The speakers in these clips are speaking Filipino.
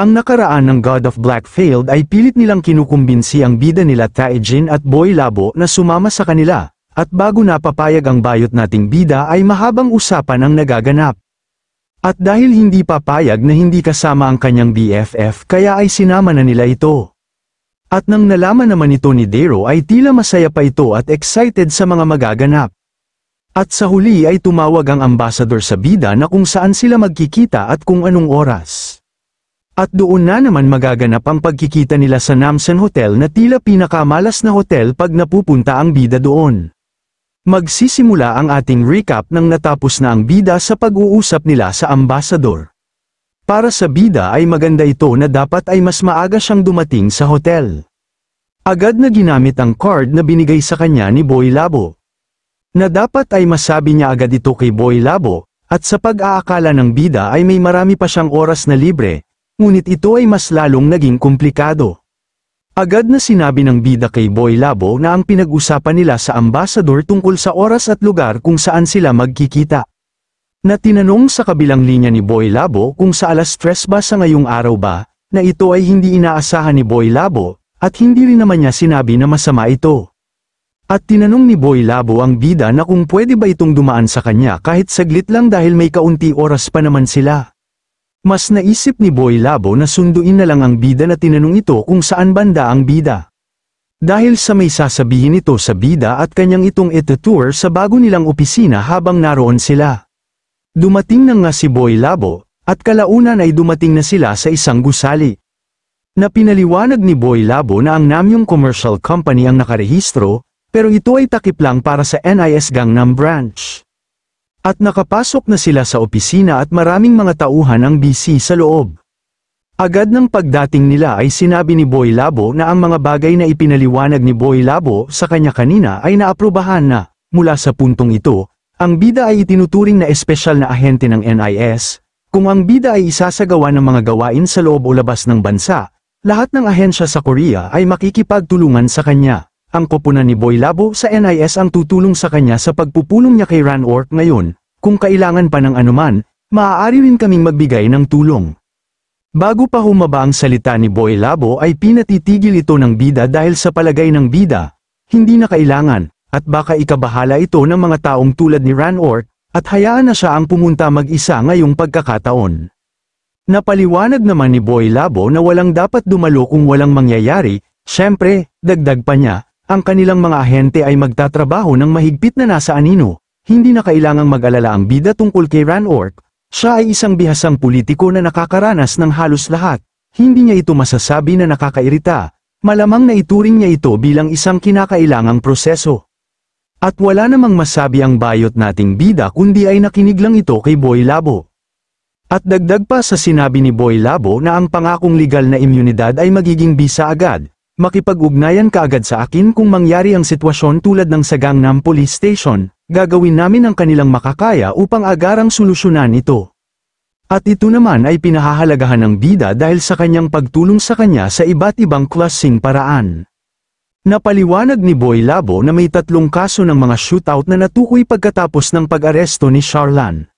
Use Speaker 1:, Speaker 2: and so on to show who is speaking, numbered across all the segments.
Speaker 1: Ang nakaraan ng God of Blackfield ay pilit nilang kinukumbinsi ang bida nila Taejin at Boy Labo na sumama sa kanila, at bago napapayag ang bayot nating bida ay mahabang usapan ang nagaganap. At dahil hindi papayag na hindi kasama ang kanyang BFF kaya ay sinama na nila ito. At nang nalaman naman ito ni Dero ay tila masaya pa ito at excited sa mga magaganap. At sa huli ay tumawag ang ambassador sa bida na kung saan sila magkikita at kung anong oras. At doon na naman magaganap ang pagkikita nila sa Namsan Hotel na tila pinakamalas na hotel pag napupunta ang bida doon. Magsisimula ang ating recap nang natapos na ang bida sa pag-uusap nila sa ambasador. Para sa bida ay maganda ito na dapat ay mas maaga siyang dumating sa hotel. Agad na ginamit ang card na binigay sa kanya ni Boy Labo. Na dapat ay masabi niya agad ito kay Boy Labo, at sa pag-aakala ng bida ay may marami pa siyang oras na libre, ngunit ito ay mas lalong naging komplikado. Agad na sinabi ng bida kay Boy Labo na ang pinag-usapan nila sa ambasador tungkol sa oras at lugar kung saan sila magkikita. Na tinanong sa kabilang linya ni Boy Labo kung sa alas stress ba sa ngayong araw ba, na ito ay hindi inaasahan ni Boy Labo, at hindi rin naman niya sinabi na masama ito. At tinanong ni Boy Labo ang bida na kung pwede ba itong dumaan sa kanya kahit saglit lang dahil may kaunti oras pa naman sila. Mas naisip ni Boy Labo na sunduin na lang ang bida na tinanong ito kung saan banda ang bida. Dahil sa may sasabihin ito sa bida at kanyang itong itutour sa bago nilang opisina habang naroon sila. Dumating na nga si Boy Labo, at kalaunan ay dumating na sila sa isang gusali. Napinaliwanag ni Boy Labo na ang Namyong Commercial Company ang nakarehistro, pero ito ay takip lang para sa NIS Gangnam Branch. At nakapasok na sila sa opisina at maraming mga tauhan ang busy sa loob. Agad ng pagdating nila ay sinabi ni Boy Labo na ang mga bagay na ipinaliwanag ni Boy Labo sa kanya kanina ay naaprubahan na, mula sa puntong ito, ang bida ay itinuturing na espesyal na ahente ng NIS, kung ang bida ay isasagawa ng mga gawain sa loob o labas ng bansa, lahat ng ahensya sa Korea ay makikipagtulungan sa kanya. Ang koponan ni Boy Labo sa NIS ang tutulong sa kanya sa pagpupulong niya kay Ran Ork ngayon, kung kailangan pa ng anuman, maaari rin kaming magbigay ng tulong. Bago pa humaba ang salita ni Boy Labo ay pinatitigil ito ng bida dahil sa palagay ng bida, hindi na kailangan, at baka ikabahala ito ng mga taong tulad ni Ran Ork, at hayaan na siya ang pumunta mag-isa ngayong pagkakataon. Napaliwanag naman ni Boy Labo na walang dapat dumalo kung walang mangyayari, syempre, dagdag pa niya, ang kanilang mga ahente ay magtatrabaho ng mahigpit na nasa anino, hindi na kailangang mag-alala ang bida tungkol kay Ran Ork, siya ay isang bihasang politiko na nakakaranas ng halos lahat, hindi niya ito masasabi na nakakairita, malamang na ituring niya ito bilang isang kinakailangang proseso. At wala namang masabi ang bayot nating bida kundi ay nakinig lang ito kay Boy Labo. At dagdag pa sa sinabi ni Boy Labo na ang pangakong legal na immunidad ay magiging bisa agad, Makipag-ugnayan ka agad sa akin kung mangyari ang sitwasyon tulad ng sa Gangnam Police Station, gagawin namin ang kanilang makakaya upang agarang solusyonan ito. At ito naman ay pinahahalagahan ng bida dahil sa kanyang pagtulong sa kanya sa iba't ibang klaseng paraan. Napaliwanag ni Boy Labo na may tatlong kaso ng mga shootout na natukoy pagkatapos ng pag-aresto ni Charlan.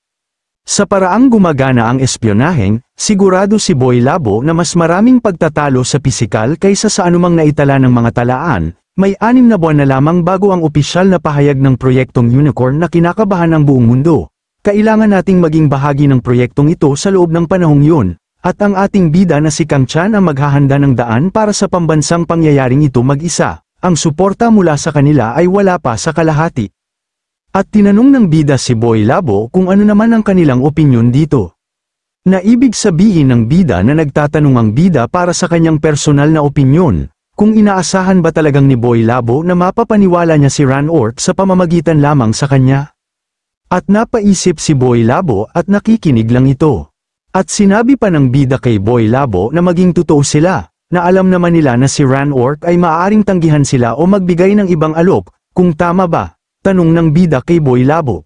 Speaker 1: Sa paraang gumagana ang espyonaheng, sigurado si Boy Labo na mas maraming pagtatalo sa pisikal kaysa sa anumang naitala ng mga talaan, may anim na buwan na lamang bago ang opisyal na pahayag ng proyektong Unicorn na kinakabahan ng buong mundo. Kailangan nating maging bahagi ng proyektong ito sa loob ng panahong yun, at ang ating bida na si Kang Chan ang maghahanda ng daan para sa pambansang pangyayaring ito mag-isa. Ang suporta mula sa kanila ay wala pa sa kalahati. At tinanong ng bida si Boy Labo kung ano naman ang kanilang opinyon dito. Naibig sabihin ng bida na nagtatanong ang bida para sa kanyang personal na opinyon, kung inaasahan ba talagang ni Boy Labo na mapapaniwala niya si Ran Ort sa pamamagitan lamang sa kanya. At napaisip si Boy Labo at nakikinig lang ito. At sinabi pa ng bida kay Boy Labo na maging totoo sila, na alam naman nila na si Ran Ort ay maaaring tanggihan sila o magbigay ng ibang alok, kung tama ba, Tanong ng bida kay Boy Labo.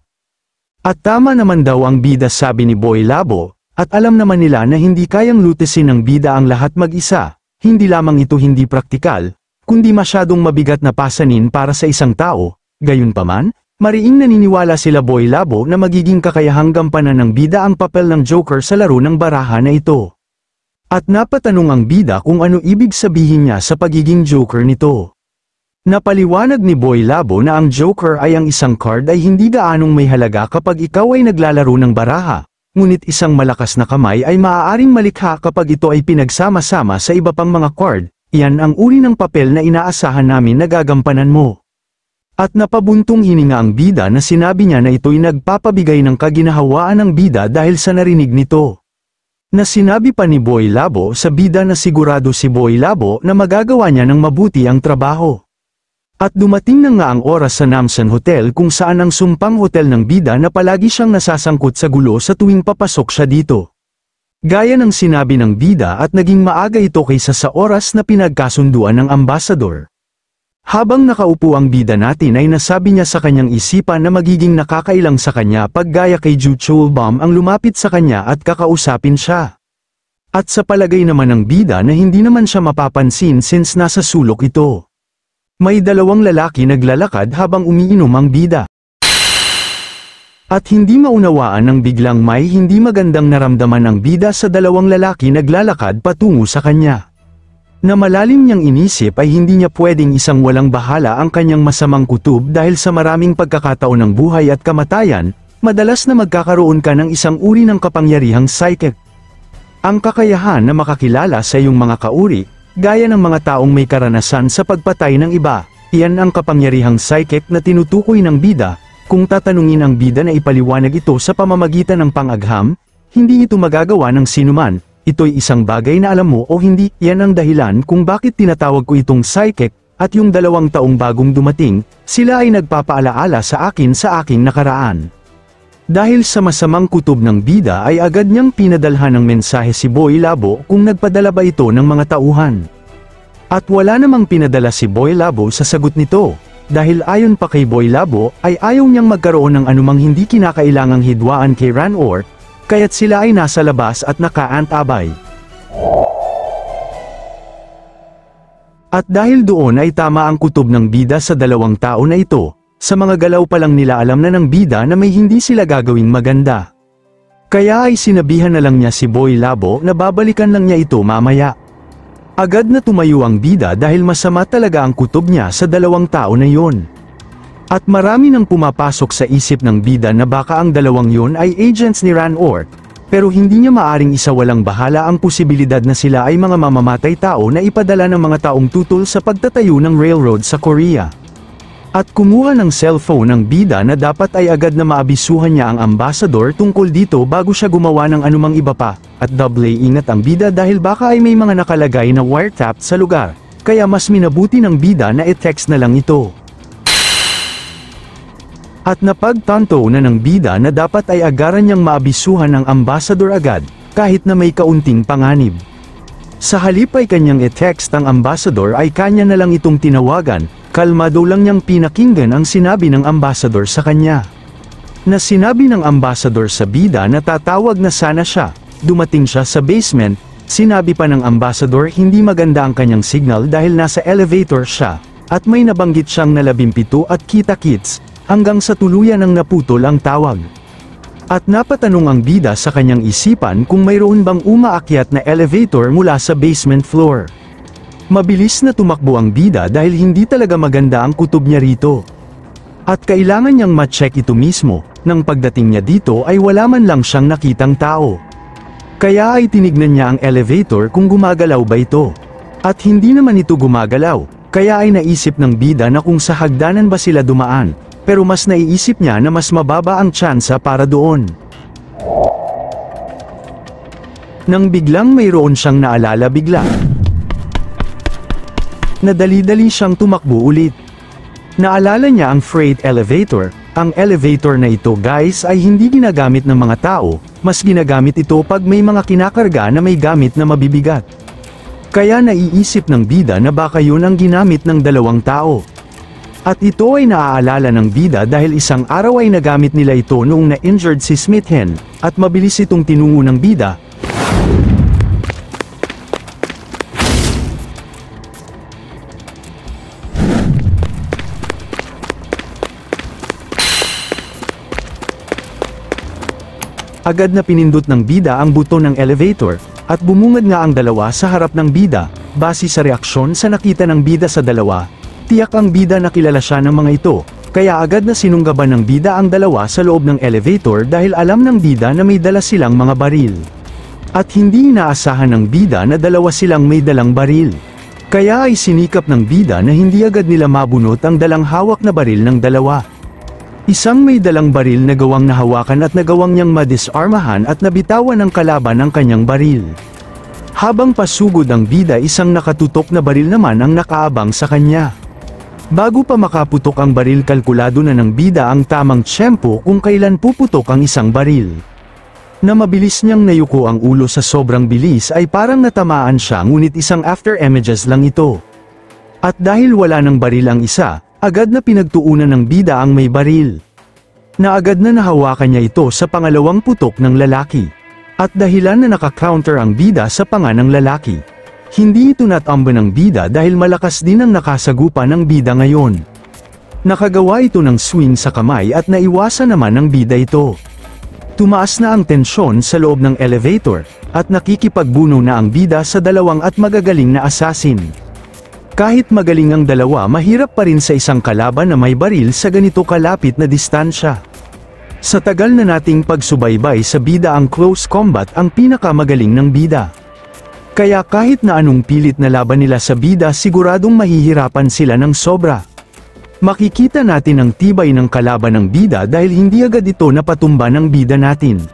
Speaker 1: At tama naman daw ang bida sabi ni Boy Labo, at alam naman nila na hindi kayang lutesin ng bida ang lahat mag-isa, hindi lamang ito hindi praktikal, kundi masyadong mabigat na pasanin para sa isang tao, gayunpaman, mariing naniniwala sila Boy Labo na magiging kakayahang gampanan ng bida ang papel ng Joker sa laro ng baraha na ito. At napatanong ang bida kung ano ibig sabihin niya sa pagiging Joker nito. Napaliwanag ni Boy Labo na ang Joker ay ang isang card ay hindi gaanong may halaga kapag ikaw ay naglalaro ng baraha, ngunit isang malakas na kamay ay maaaring malikha kapag ito ay pinagsama-sama sa iba pang mga card, iyan ang uri ng papel na inaasahan namin na gagampanan mo. At napabuntong hininga ang bida na sinabi niya na ito'y nagpapabigay ng kaginahawaan ng bida dahil sa narinig nito. Na sinabi pa ni Boy Labo sa bida na sigurado si Boy Labo na magagawa niya ng mabuti ang trabaho. At dumating na nga ang oras sa Namsan Hotel kung saan ang sumpang hotel ng bida na palagi siyang nasasangkot sa gulo sa tuwing papasok siya dito. Gaya ng sinabi ng bida at naging maaga ito kaysa sa oras na pinagkasunduan ng ambasador. Habang nakaupo ang bida natin ay nasabi niya sa kanyang isipan na magiging nakakailang sa kanya pag gaya kay Ju Juchulbom ang lumapit sa kanya at kakausapin siya. At sa palagay naman ng bida na hindi naman siya mapapansin since nasa sulok ito. May dalawang lalaki naglalakad habang umiinom ang bida. At hindi maunawaan nang biglang may hindi magandang naramdaman ang bida sa dalawang lalaki naglalakad patungo sa kanya. Na malalim niyang inisip ay hindi niya pwedeng isang walang bahala ang kanyang masamang kutub dahil sa maraming pagkakataon ng buhay at kamatayan, madalas na magkakaroon ka ng isang uri ng kapangyarihang psychic. Ang kakayahan na makakilala sa iyong mga kauri, gaya ng mga taong may karanasan sa pagpatay ng iba. Iyan ang kapangyarihang psychic na tinutukoy ng bida, kung tatanungin ang bida na ipaliwanag ito sa pamamagitan ng pangagham, hindi ito magagawa ng sinuman, ito'y isang bagay na alam mo o hindi, yan ang dahilan kung bakit tinatawag ko itong psychic, at yung dalawang taong bagong dumating, sila ay nagpapaalaala sa akin sa aking nakaraan. Dahil sa masamang kutob ng bida ay agad niyang pinadalhan ng mensahe si Boy Labo kung nagpadala ba ito ng mga tauhan. At wala namang pinadala si Boy Labo sa sagot nito, dahil ayon pa kay Boy Labo ay ayaw niyang magkaroon ng anumang hindi kinakailangang hidwaan kay Ranor, kaya't sila ay nasa labas at nakaantabay. At dahil doon ay tama ang kutob ng bida sa dalawang tao na ito, sa mga galaw pa lang nila alam na ng bida na may hindi sila gagawin maganda. Kaya ay sinabihan na lang niya si Boy Labo na babalikan lang niya ito mamaya. Agad na tumayo ang bida dahil masama talaga ang kutob niya sa dalawang tao na yon. At marami nang pumapasok sa isip ng bida na baka ang dalawang yon ay agents ni Ran Ort, pero hindi niya maaring isa walang bahala ang posibilidad na sila ay mga mamamatay tao na ipadala ng mga taong tutol sa pagtatayo ng railroad sa Korea at kumuha ng cellphone ng bida na dapat ay agad na maabisuhan niya ang ambassador tungkol dito bago siya gumawa ng anumang iba pa, at double ingat ang bida dahil baka ay may mga nakalagay na wiretap sa lugar, kaya mas minabuti ng bida na i text na lang ito. At napagtanto na ng bida na dapat ay agaran niyang maabisuhan ng ambassador agad, kahit na may kaunting panganib. Sa halip ay kanyang i text ang ambassador ay kanya na lang itong tinawagan, Kalmado lang niyang pinakinggan ang sinabi ng ambassador sa kanya. Na sinabi ng ambassador sa bida na tatawag na sana siya, dumating siya sa basement, sinabi pa ng ambassador hindi maganda ang kanyang signal dahil nasa elevator siya, at may nabanggit siyang nalabimpito at kita-kits, hanggang sa tuluyan ang naputol ang tawag. At napatanong ang bida sa kanyang isipan kung mayroon bang umaakyat na elevator mula sa basement floor. Mabilis na tumakbo ang bida dahil hindi talaga maganda ang kutob niya rito. At kailangan niyang ma-check ito mismo, nang pagdating niya dito ay wala man lang siyang nakitang tao. Kaya ay tinignan niya ang elevator kung gumagalaw ba ito. At hindi naman ito gumagalaw, kaya ay naisip ng bida na kung sa hagdanan ba sila dumaan, pero mas naiisip niya na mas mababa ang tsansa para doon. Nang biglang mayroon siyang naalala bigla, na dali-dali siyang tumakbo ulit. Naalala niya ang freight elevator, ang elevator na ito guys ay hindi ginagamit ng mga tao, mas ginagamit ito pag may mga kinakarga na may gamit na mabibigat. Kaya naiisip ng bida na baka yun ang ginamit ng dalawang tao. At ito ay naaalala ng bida dahil isang araw ay nagamit nila ito noong na-injured si Smithen, at mabilis itong tinungo ng bida, Agad na pinindot ng bida ang buto ng elevator, at bumungad nga ang dalawa sa harap ng bida, base sa reaksyon sa nakita ng bida sa dalawa. Tiyak ang bida na kilala siya ng mga ito, kaya agad na sinunggaban ng bida ang dalawa sa loob ng elevator dahil alam ng bida na may dala silang mga baril. At hindi inaasahan ng bida na dalawa silang may dalang baril. Kaya ay sinikap ng bida na hindi agad nila mabunot ang dalang hawak na baril ng dalawa. Isang may dalang baril na gawang nahawakan at nagawang niyang madisarmahan at nabitawan ng kalaban ang kanyang baril. Habang pasugod ang bida isang nakatutok na baril naman ang nakaabang sa kanya. Bago pa makaputok ang baril kalkulado na ng bida ang tamang tsempo kung kailan puputok ang isang baril. Na mabilis niyang nayuko ang ulo sa sobrang bilis ay parang natamaan siya ngunit isang after images lang ito. At dahil wala ng baril ang isa, Agad na pinagtuunan ng bida ang may baril. Na agad na nahawakan niya ito sa pangalawang putok ng lalaki. At dahilan na naka-counter ang bida sa panga ng lalaki. Hindi ito natamba ng bida dahil malakas din ang nakasagupa ng bida ngayon. Nakagawa ito ng swing sa kamay at naiwasan naman ng bida ito. Tumaas na ang tensyon sa loob ng elevator, at nakikipagbuno na ang bida sa dalawang at magagaling na assassin. Kahit magaling ang dalawa mahirap pa rin sa isang kalaban na may baril sa ganito kalapit na distansya. Sa tagal na nating pagsubaybay sa bida ang close combat ang pinakamagaling ng bida. Kaya kahit na anong pilit na laban nila sa bida siguradong mahihirapan sila ng sobra. Makikita natin ang tibay ng kalaban ng bida dahil hindi agad ito napatumba ng bida natin.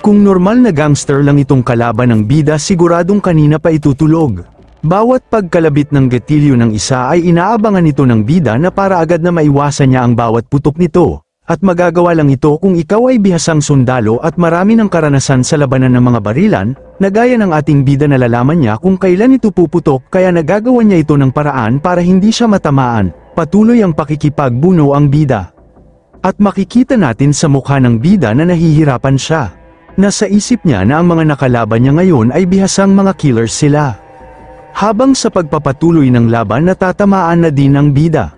Speaker 1: Kung normal na gangster lang itong kalaban ng bida siguradong kanina pa itutulog. Bawat pagkalabit ng gatilyo ng isa ay inaabangan ito ng bida na para agad na maiwasan niya ang bawat putok nito, at magagawa lang ito kung ikaw ay bihasang sundalo at marami ng karanasan sa labanan ng mga barilan, na gaya ng ating bida nalalaman niya kung kailan ito puputok kaya nagagawa niya ito ng paraan para hindi siya matamaan, patuloy ang pakikipagbuno ang bida. At makikita natin sa mukha ng bida na nahihirapan siya. Nasa isip niya na ang mga nakalaban niya ngayon ay bihasang mga killers sila. Habang sa pagpapatuloy ng laban natatamaan na din ang bida.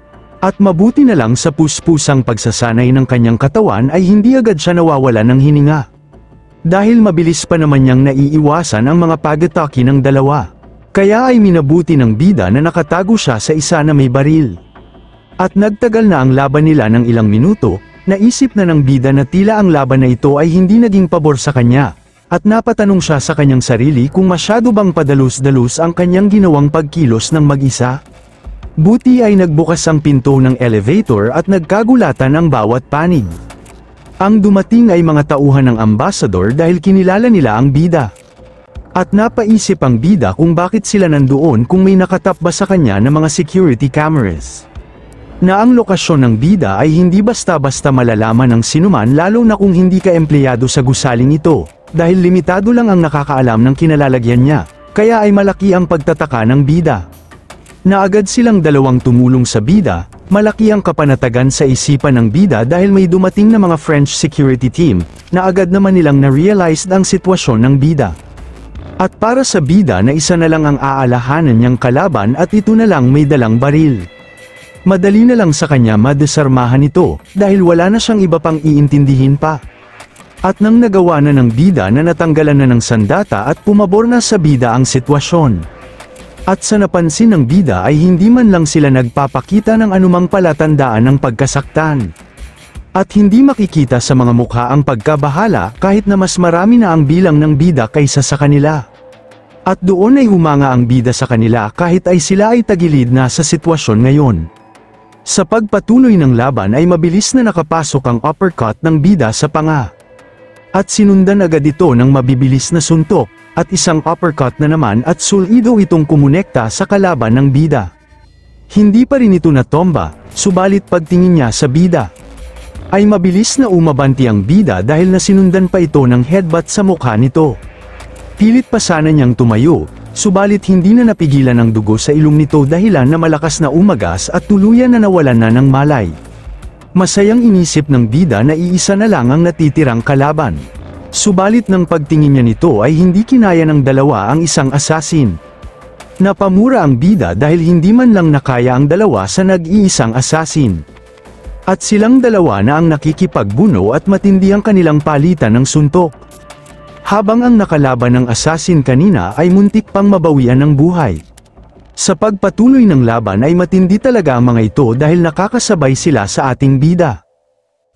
Speaker 1: At mabuti na lang sa puspusang pagsasanay ng kanyang katawan ay hindi agad siya nawawala ng hininga. Dahil mabilis pa naman niyang naiiwasan ang mga pagataki ng dalawa. Kaya ay minabuti ng bida na nakatago siya sa isa na may baril. At nagtagal na ang laban nila ng ilang minuto, naisip na ng bida na tila ang laban na ito ay hindi naging pabor sa kanya, at napatanong siya sa kanyang sarili kung masyado bang padalus-dalus ang kanyang ginawang pagkilos ng mag-isa. Buti ay nagbukas ang pinto ng elevator at nagkagulatan ang bawat panig. Ang dumating ay mga tauhan ng ambassador dahil kinilala nila ang bida. At napaisip ang bida kung bakit sila nandoon kung may nakatap nakatapba sa kanya ng mga security cameras na ang lokasyon ng bida ay hindi basta-basta malalaman ng sinuman lalo na kung hindi ka empleyado sa gusaling ito dahil limitado lang ang nakakaalam ng kinalalagyan niya, kaya ay malaki ang pagtataka ng bida. Naagad silang dalawang tumulong sa bida, malaki ang kapanatagan sa isipan ng bida dahil may dumating na mga French security team, na agad naman nilang na-realized ang sitwasyon ng bida. At para sa bida na isa na lang ang aalahanan niyang kalaban at ito na lang may dalang baril. Madali na lang sa kanya madesarmahan ito, dahil wala na siyang iba pang iintindihin pa. At nang nagawa na ng bida na natanggalan na ng sandata at pumabor na sa bida ang sitwasyon. At sa napansin ng bida ay hindi man lang sila nagpapakita ng anumang palatandaan ng pagkasaktan. At hindi makikita sa mga mukha ang pagkabahala kahit na mas marami na ang bilang ng bida kaysa sa kanila. At doon ay humanga ang bida sa kanila kahit ay sila ay tagilid na sa sitwasyon ngayon. Sa pagpatuloy ng laban ay mabilis na nakapasok ang uppercut ng bida sa panga at sinundan agad ito ng mabibilis na suntok, at isang uppercut na naman at sulido itong kumonekta sa kalaban ng bida. Hindi pa rin ito natomba, subalit pagtingin niya sa bida, ay mabilis na umabanti ang bida dahil nasinundan pa ito ng headbutt sa mukha nito. Pilit pa sana niyang tumayo, subalit hindi na napigilan ang dugo sa ilong nito dahilan na malakas na umagas at tuluyan na nawalan na ng malay. Masayang inisip ng bida na iisa na lang ang natitirang kalaban. Subalit ng pagtingin niya nito ay hindi kinaya ng dalawa ang isang asasin. Napamura ang bida dahil hindi man lang nakaya ang dalawa sa nag-iisang asasin. At silang dalawa na ang nakikipagbuno at matindi ang kanilang palitan ng suntok. Habang ang nakalaban ng asasin kanina ay muntik pang mabawian ng buhay. Sa pagpatuloy ng laban ay matindi talaga ang mga ito dahil nakakasabay sila sa ating bida.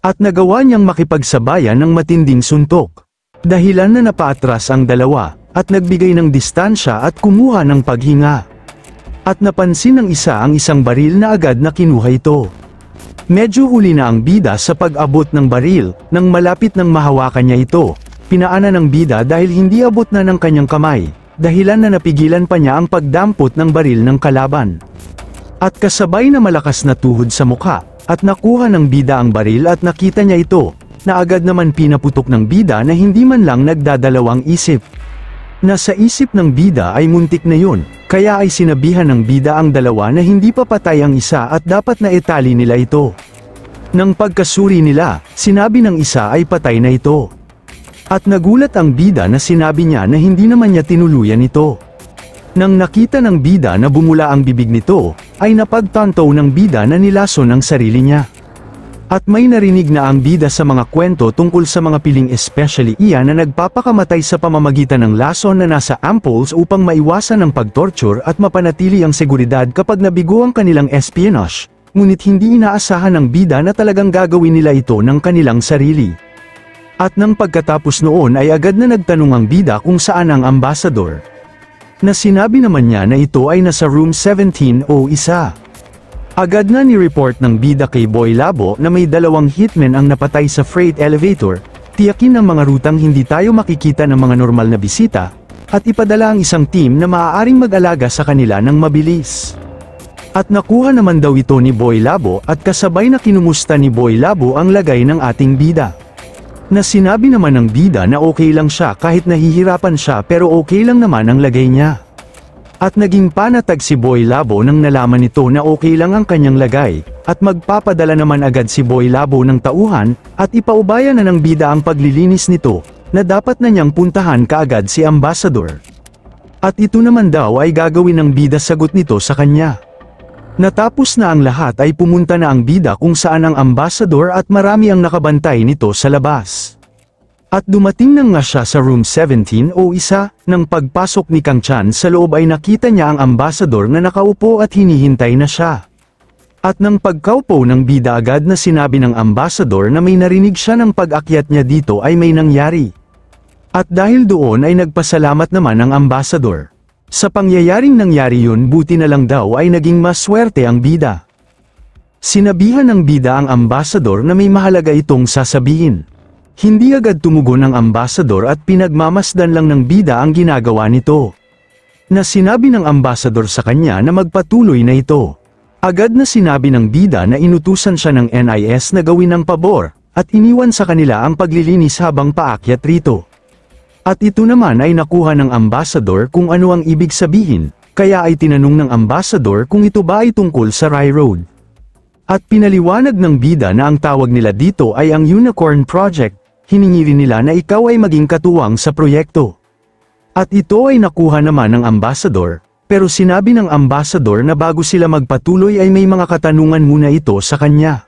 Speaker 1: At nagawa niyang makipagsabayan ng matinding suntok. Dahilan na napaatras ang dalawa, at nagbigay ng distansya at kumuha ng paghinga. At napansin ng isa ang isang baril na agad na kinuha ito. Medyo uli na ang bida sa pag-abot ng baril, nang malapit nang mahawakan niya ito, pinaana ng bida dahil hindi abot na ng kanyang kamay, dahilan na napigilan pa niya ang pagdampot ng baril ng kalaban. At kasabay na malakas na tuhod sa mukha, at nakuha ng bida ang baril at nakita niya ito, na agad naman pinaputok ng bida na hindi man lang nagdadalawang isip. Nasa isip ng bida ay muntik na yun, kaya ay sinabihan ng bida ang dalawa na hindi pa patay ang isa at dapat na itali nila ito. Nang pagkasuri nila, sinabi ng isa ay patay na ito. At nagulat ang bida na sinabi niya na hindi naman niya tinuluyan ito. Nang nakita ng bida na bumula ang bibig nito, ay napagtanto ng bida na nilason ng sarili niya. At may narinig na ang bida sa mga kwento tungkol sa mga piling especially iya na nagpapakamatay sa pamamagitan ng laso na nasa ampoules upang maiwasan ang pagtorture at mapanatili ang seguridad kapag nabigo ang kanilang espionage, ngunit hindi inaasahan ng bida na talagang gagawin nila ito ng kanilang sarili. At nang pagkatapos noon ay agad na nagtanong ang bida kung saan ang ambasador. Na sinabi naman niya na ito ay nasa room 17 o 1701. Agad na ni-report ng bida kay Boy Labo na may dalawang hitmen ang napatay sa freight elevator, tiyakin ng mga rutang hindi tayo makikita ng mga normal na bisita, at ipadala ang isang team na maaaring mag-alaga sa kanila ng mabilis. At nakuha naman daw ito ni Boy Labo at kasabay na kinumusta ni Boy Labo ang lagay ng ating bida na sinabi naman ng bida na okay lang siya kahit nahihirapan siya pero okay lang naman ang lagay niya. At naging panatag si Boy Labo nang nalaman nito na okay lang ang kanyang lagay, at magpapadala naman agad si Boy Labo ng tauhan, at ipaubaya na ng bida ang paglilinis nito, na dapat na niyang puntahan kaagad si Ambassador. At ito naman daw ay gagawin ng bida sagot nito sa kanya. Natapos na ang lahat ay pumunta na ang bida kung saan ang ambasador at marami ang nakabantay nito sa labas. At dumating na nga siya sa room 17 o isa, nang pagpasok ni Kang Chan sa loob ay nakita niya ang ambasador na nakaupo at hinihintay na siya. At nang pagkaupo ng bida agad na sinabi ng ambasador na may narinig siya ng pag-akyat niya dito ay may nangyari. At dahil doon ay nagpasalamat naman ang ambasador. Sa pangyayaring nangyari yun buti na lang daw ay naging maswerte ang bida. Sinabihan ng bida ang ambasador na may mahalaga itong sasabihin. Hindi agad tumugon ang ambasador at pinagmamasdan lang ng bida ang ginagawa nito. Na sinabi ng ambasador sa kanya na magpatuloy na ito. Agad na sinabi ng bida na inutusan siya ng NIS na gawin ang pabor, at iniwan sa kanila ang paglilinis habang paakyat rito. At ito naman ay nakuha ng ambassador kung ano ang ibig sabihin, kaya ay tinanong ng ambassador kung ito ba ay tungkol sa Rye Road. At pinaliwanag ng bida na ang tawag nila dito ay ang Unicorn Project, hiningi rin nila na ikaw ay maging katuwang sa proyekto. At ito ay nakuha naman ng ambassador, pero sinabi ng ambassador na bago sila magpatuloy ay may mga katanungan muna ito sa kanya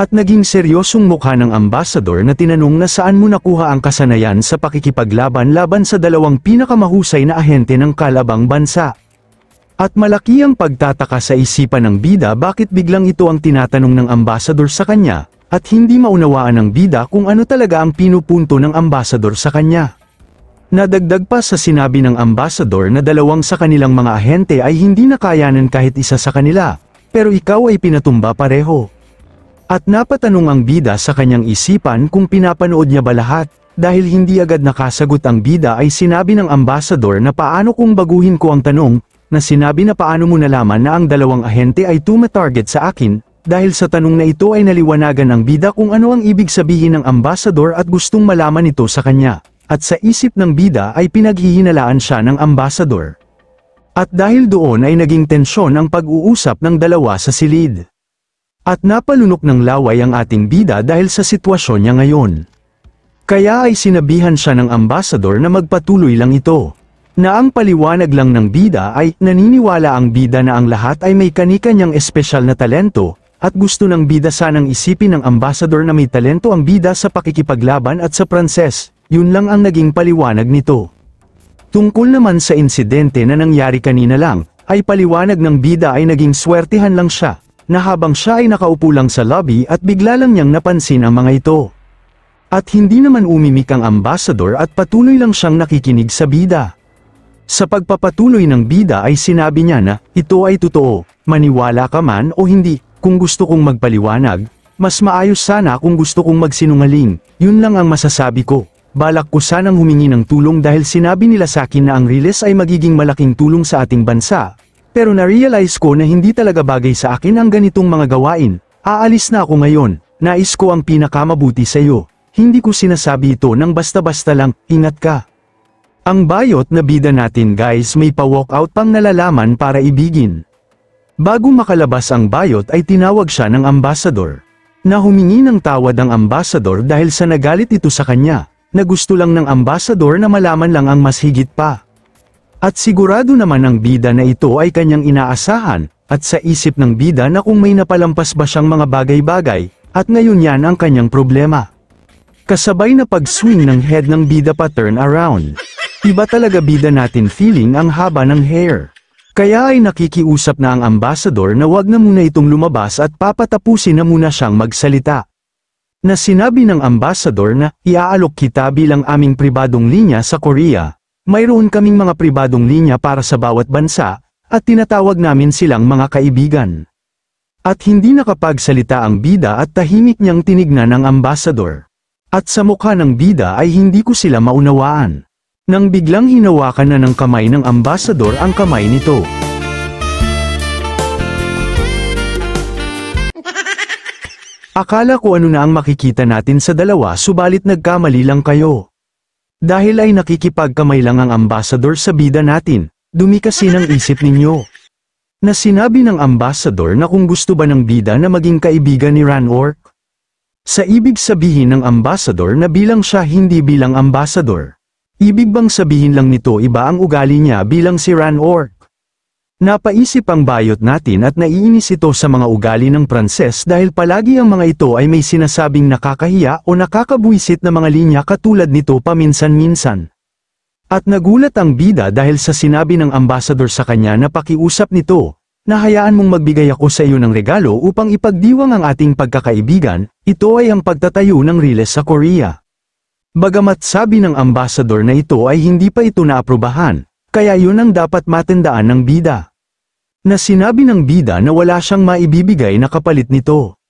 Speaker 1: at naging seryosong mukha ng ambasador na tinanong na saan mo nakuha ang kasanayan sa pakikipaglaban laban sa dalawang pinakamahusay na ahente ng kalabang bansa. At malaki ang pagtataka sa isipan ng bida bakit biglang ito ang tinatanong ng ambasador sa kanya, at hindi maunawaan ng bida kung ano talaga ang pinupunto ng ambasador sa kanya. Nadagdag pa sa sinabi ng ambasador na dalawang sa kanilang mga ahente ay hindi nakayanan kahit isa sa kanila, pero ikaw ay pinatumba pareho. At napatanong ang bida sa kanyang isipan kung pinapanood niya ba lahat. Dahil hindi agad nakasagot ang bida ay sinabi ng ambasador na paano kung baguhin ko ang tanong, na sinabi na paano mo nalaman na ang dalawang ahente ay tumatarget sa akin, dahil sa tanong na ito ay naliwanagan ng bida kung ano ang ibig sabihin ng ambasador at gustong malaman ito sa kanya, at sa isip ng bida ay pinaghihinalaan siya ng ambasador. At dahil doon ay naging tensyon ang pag-uusap ng dalawa sa silid. At napalunok ng laway ang ating bida dahil sa sitwasyon niya ngayon. Kaya ay sinabihan siya ng ambasador na magpatuloy lang ito. Na ang paliwanag lang ng bida ay naniniwala ang bida na ang lahat ay may kanikanyang espesyal na talento, at gusto ng bida sanang isipin ng ambasador na may talento ang bida sa pakikipaglaban at sa Pranses, yun lang ang naging paliwanag nito. Tungkol naman sa insidente na nangyari kanina lang, ay paliwanag ng bida ay naging swertihan lang siya, na habang siya ay nakaupo lang sa lobby at bigla lang niyang napansin ang mga ito. At hindi naman umimik ang ambassador at patuloy lang siyang nakikinig sa bida. Sa pagpapatuloy ng bida ay sinabi niya na, ito ay totoo, maniwala ka man o hindi, kung gusto kong magpaliwanag, mas maayos sana kung gusto kong magsinungaling, yun lang ang masasabi ko. Balak ko sanang humingi ng tulong dahil sinabi nila sa akin na ang release ay magiging malaking tulong sa ating bansa, pero na-realize ko na hindi talaga bagay sa akin ang ganitong mga gawain. Aalis na ako ngayon. Nais ko ang pinakamabuti sa iyo. Hindi ko sinasabi ito nang basta-basta lang, ingat ka. Ang bayot na bida natin guys may pa-walkout pang nalalaman para ibigin. Bago makalabas ang bayot ay tinawag siya ng ambassador. Na humingi ng tawad ang ambassador dahil sa nagalit ito sa kanya, na gusto lang ng ambassador na malaman lang ang mas higit pa. At sigurado naman ang bida na ito ay kanyang inaasahan, at sa isip ng bida na kung may napalampas ba siyang mga bagay-bagay, at ngayon yan ang kanyang problema. Kasabay na pag-swing ng head ng bida pa turn around. Iba talaga bida natin feeling ang haba ng hair. Kaya ay nakikiusap na ang ambassador na wag na muna itong lumabas at papatapusin na muna siyang magsalita. Na sinabi ng ambassador na, iaalok kita bilang aming pribadong linya sa Korea, mayroon kaming mga pribadong linya para sa bawat bansa, at tinatawag namin silang mga kaibigan. At hindi nakapagsalita ang bida at tahimik niyang tinignan ng ambasador. At sa mukha ng bida ay hindi ko sila maunawaan. Nang biglang hinawakan na ng kamay ng ambasador ang kamay nito. Akala ko ano na ang makikita natin sa dalawa subalit nagkamali lang kayo. Dahil ay nakikipagkamay lang ang ambassador sa bida natin, dumi kasi ng isip ninyo. Na sinabi ng ambassador na kung gusto ba ng bida na maging kaibigan ni Ran Ranork. Sa ibig sabihin ng ambassador na bilang siya hindi bilang ambassador. Ibig bang sabihin lang nito iba ang ugali niya bilang si Ran Ranork? Napaisip ang bayot natin at naiinis ito sa mga ugali ng Pranses dahil palagi ang mga ito ay may sinasabing nakakahiya o nakakabuisit na mga linya katulad nito paminsan-minsan. At nagulat ang bida dahil sa sinabi ng ambassador sa kanya na pakiusap nito, Nahayaan mong magbigay ako sa iyo ng regalo upang ipagdiwang ang ating pagkakaibigan, ito ay ang pagtatayo ng riles sa Korea. Bagamat sabi ng ambassador na ito ay hindi pa ito naaprubahan, kaya yun ang dapat matandaan ng bida na sinabi ng bida na wala siyang maibibigay na kapalit nito.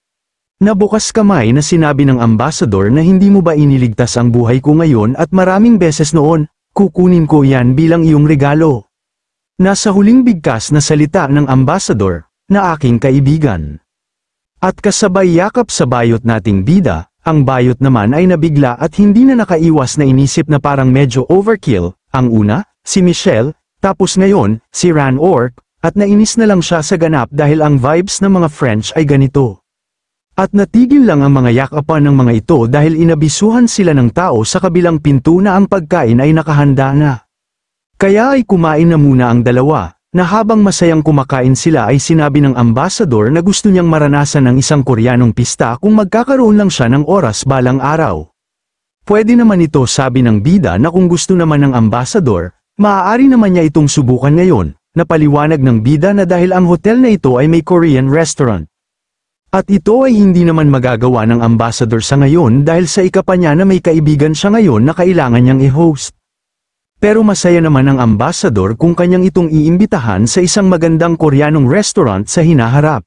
Speaker 1: Nabukas kamay na sinabi ng ambasador na hindi mo ba iniligtas ang buhay ko ngayon at maraming beses noon, kukunin ko yan bilang iyong regalo. Nasa huling bigkas na salita ng ambasador, na aking kaibigan. At kasabay yakap sa bayot nating bida, ang bayot naman ay nabigla at hindi na nakaiwas na inisip na parang medyo overkill, ang una, si Michelle, tapos ngayon, si Ran Ork, at nainis na lang siya sa ganap dahil ang vibes ng mga French ay ganito. At natigil lang ang mga yakapan ng mga ito dahil inabisuhan sila ng tao sa kabilang pinto na ang pagkain ay nakahanda na. Kaya ay kumain na muna ang dalawa, na habang masayang kumakain sila ay sinabi ng ambasador na gusto niyang maranasan ng isang Koreanong pista kung magkakaroon lang siya ng oras balang araw. Pwede naman ito sabi ng bida na kung gusto naman ng ambasador, maaari naman niya itong subukan ngayon, napaliwanag ng bida na dahil ang hotel na ito ay may Korean restaurant. At ito ay hindi naman magagawa ng ambassador sa ngayon dahil sa ikapa niya na may kaibigan siya ngayon na kailangan niyang i-host. Pero masaya naman ang ambassador kung kanyang itong iimbitahan sa isang magandang koreanong restaurant sa hinaharap.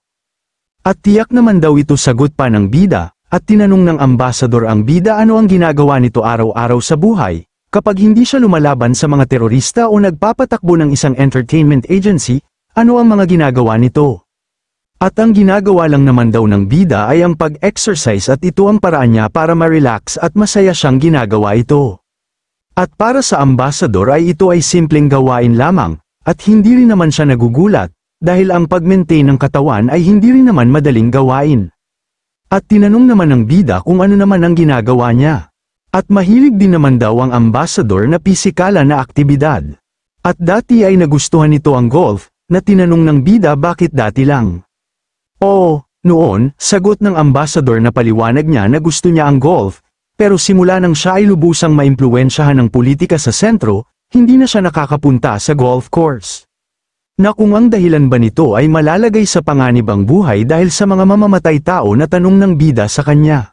Speaker 1: At tiyak naman daw ito sagot pa ng bida, at tinanong ng ambassador ang bida ano ang ginagawa nito araw-araw sa buhay, Kapag hindi siya lumalaban sa mga terorista o nagpapatakbo ng isang entertainment agency, ano ang mga ginagawa nito? At ang ginagawa lang naman daw ng bida ay ang pag-exercise at ito ang paraan niya para ma-relax at masaya siyang ginagawa ito. At para sa ambassador ay ito ay simpleng gawain lamang, at hindi rin naman siya nagugulat, dahil ang pag-maintain ng katawan ay hindi rin naman madaling gawain. At tinanong naman ng bida kung ano naman ang ginagawa niya. At mahilig din naman daw ang ambasador na pisikala na aktibidad. At dati ay nagustuhan nito ang golf, na tinanong ng bida bakit dati lang. Oo, noon, sagot ng ambasador na paliwanag niya na gusto niya ang golf, pero simula nang siya ay lubusang maimpluwensyahan ng politika sa sentro, hindi na siya nakakapunta sa golf course. Na kung ang dahilan ba nito ay malalagay sa panganib ang buhay dahil sa mga mamamatay tao na tanong ng bida sa kanya.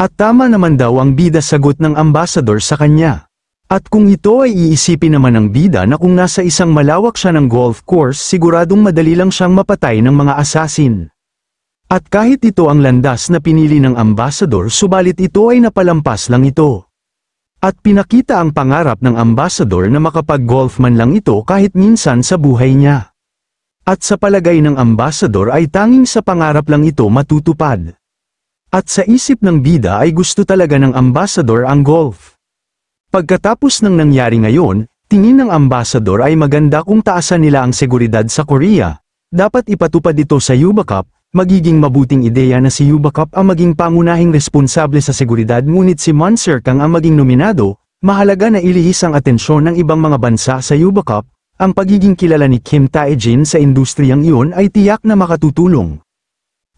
Speaker 1: At tama naman daw ang bida sagot ng ambassador sa kanya. At kung ito ay iisipin naman ng bida na kung nasa isang malawak siya ng golf course siguradong madali lang siyang mapatay ng mga asasin. At kahit ito ang landas na pinili ng ambassador subalit ito ay napalampas lang ito. At pinakita ang pangarap ng ambassador na makapag-golf man lang ito kahit minsan sa buhay niya. At sa palagay ng ambassador ay tanging sa pangarap lang ito matutupad. At sa isip ng bida ay gusto talaga ng ambasador ang golf. Pagkatapos ng nangyari ngayon, tingin ng ambasador ay maganda kung taasan nila ang seguridad sa Korea. Dapat ipatupad ito sa Yuba Cup, magiging mabuting ideya na si Yuba Cup ang maging pangunahing responsable sa seguridad ngunit si Monser Kang ang maging nominado, mahalaga na ilihis ang atensyon ng ibang mga bansa sa Yuba Cup, ang pagiging kilala ni Kim Tae-jin sa industriyang iyon ay tiyak na makatutulong.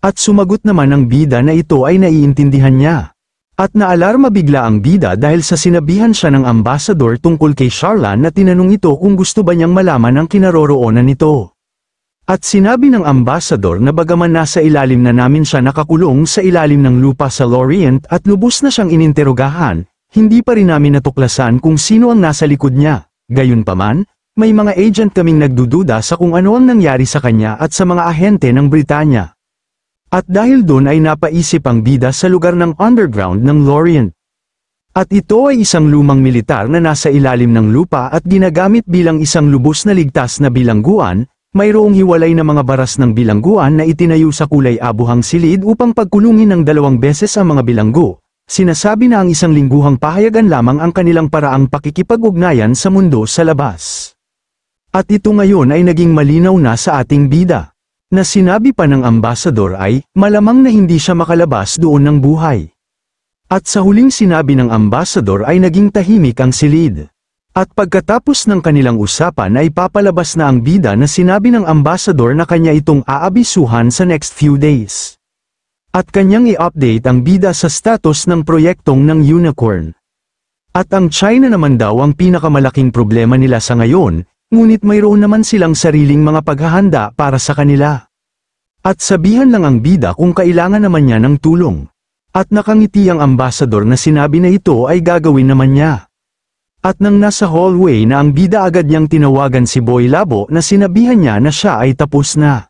Speaker 1: At sumagot naman ang bida na ito ay naiintindihan niya. At naalarma bigla ang bida dahil sa sinabihan siya ng ambasador tungkol kay Charlan na tinanong ito kung gusto ba niyang malaman ang kinaroroonan nito. At sinabi ng ambasador na bagaman nasa ilalim na namin siya nakakulong sa ilalim ng lupa sa Lorient at lubos na siyang ininterogahan, hindi pa rin namin natuklasan kung sino ang nasa likod niya. Gayunpaman, may mga agent kaming nagdududa sa kung ano ang nangyari sa kanya at sa mga ahente ng Britanya. At dahil doon ay napaisip ang bida sa lugar ng underground ng Lorient. At ito ay isang lumang militar na nasa ilalim ng lupa at ginagamit bilang isang lubos na ligtas na bilangguan, mayroong hiwalay na mga baras ng bilangguan na itinayo sa kulay abuhang silid upang pagkulungin ng dalawang beses ang mga bilanggo. Sinasabi na ang isang lingguhang pahayagan lamang ang kanilang paraang pakikipag-ugnayan sa mundo sa labas. At ito ngayon ay naging malinaw na sa ating bida na sinabi pa ng ambasador ay, malamang na hindi siya makalabas doon ng buhay. At sa huling sinabi ng ambasador ay naging tahimik ang silid. At pagkatapos ng kanilang usapan ay papalabas na ang bida na sinabi ng ambasador na kanya itong aabisuhan sa next few days. At kanyang i-update ang bida sa status ng proyektong ng unicorn. At ang China naman daw ang pinakamalaking problema nila sa ngayon, ngunit mayroon naman silang sariling mga paghahanda para sa kanila. At sabihan lang ang bida kung kailangan naman niya ng tulong. At nakangiti ang ambasador na sinabi na ito ay gagawin naman niya. At nang nasa hallway na ang bida agad niyang tinawagan si Boy Labo na sinabihan niya na siya ay tapos na.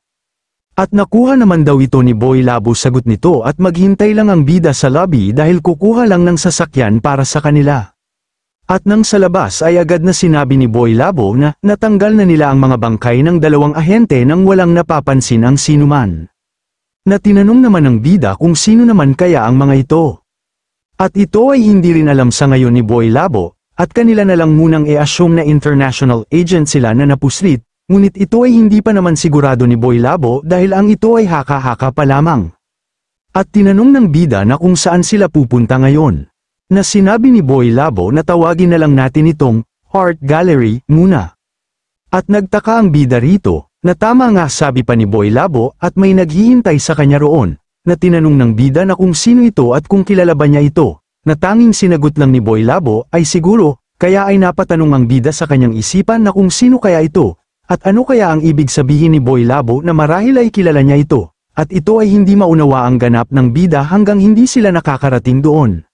Speaker 1: At nakuha naman daw ito ni Boy Labo sagot nito at maghintay lang ang bida sa lobby dahil kukuha lang ng sasakyan para sa kanila. At nang sa labas ay agad na sinabi ni Boy Labo na natanggal na nila ang mga bangkay ng dalawang ahente nang walang napapansin ang sinuman. Na tinanong naman ng bida kung sino naman kaya ang mga ito. At ito ay hindi rin alam sa ngayon ni Boy Labo, at kanila na lang munang i-assume na international agent sila na napuslit, ngunit ito ay hindi pa naman sigurado ni Boy Labo dahil ang ito ay haka-haka pa lamang. At tinanong ng bida na kung saan sila pupunta ngayon na sinabi ni Boy Labo na tawagin na lang natin itong Heart Gallery muna. At nagtaka ang bida rito, na tama nga sabi pa ni Boy Labo at may naghihintay sa kanya roon, na tinanong ng bida na kung sino ito at kung kilala ba niya ito, na tanging sinagot lang ni Boy Labo ay siguro, kaya ay napatanong ang bida sa kanyang isipan na kung sino kaya ito, at ano kaya ang ibig sabihin ni Boy Labo na marahil ay kilala niya ito, at ito ay hindi maunawa ang ganap ng bida hanggang hindi sila nakakarating doon.